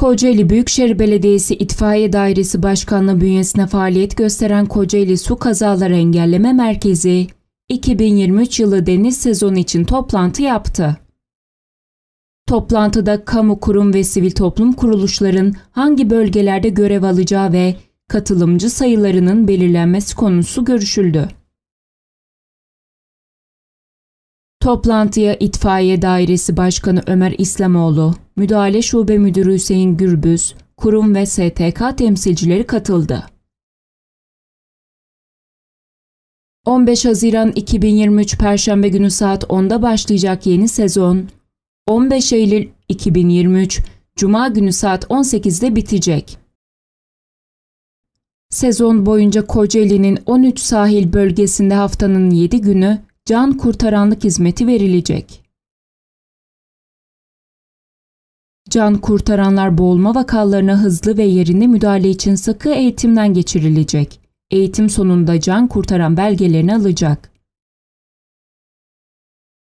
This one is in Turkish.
Kocaeli Büyükşehir Belediyesi İtfaiye Dairesi Başkanlığı bünyesine faaliyet gösteren Kocaeli Su Kazaları Engelleme Merkezi, 2023 yılı deniz sezonu için toplantı yaptı. Toplantıda kamu kurum ve sivil toplum kuruluşların hangi bölgelerde görev alacağı ve katılımcı sayılarının belirlenmesi konusu görüşüldü. Toplantıya İtfaiye Dairesi Başkanı Ömer İslamoğlu, Müdahale Şube Müdürü Hüseyin Gürbüz, kurum ve STK temsilcileri katıldı. 15 Haziran 2023 Perşembe günü saat 10'da başlayacak yeni sezon, 15 Eylül 2023 Cuma günü saat 18'de bitecek. Sezon boyunca Kocaeli'nin 13 sahil bölgesinde haftanın 7 günü can kurtaranlık hizmeti verilecek. Can kurtaranlar boğulma vakalarına hızlı ve yerinde müdahale için sıkı eğitimden geçirilecek. Eğitim sonunda can kurtaran belgelerini alacak.